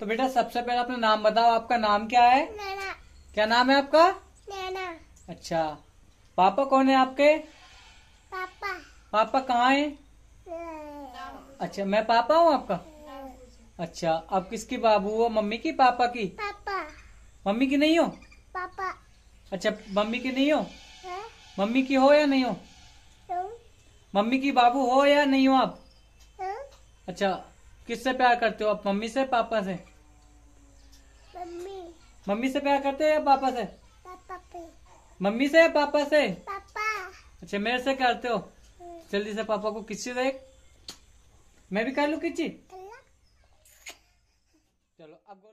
तो बेटा सबसे पहले अपना नाम बताओ आपका नाम क्या है नैना क्या नाम है आपका नैना अच्छा पापा कौन है आपके पापा पापा कहाँ है अच्छा मैं पापा हूँ आपका अच्छा आप किसकी बाबू हो मम्मी की पापा की पापा मम्मी की नहीं हो पापा अच्छा मम्मी की नहीं हो है? मम्मी की हो या नहीं हो मम्मी की बाबू हो या नहीं हो आप है? अच्छा किससे प्यार करते हो आप मम्मी से पापा से मम्मी मम्मी से प्यार करते हो या पापा से पापा पे मम्मी से या पापा से पापा अच्छा मेरे से करते हो हम्म। जल्दी से पापा को किसी से मैं भी कर लू किसी चलो अब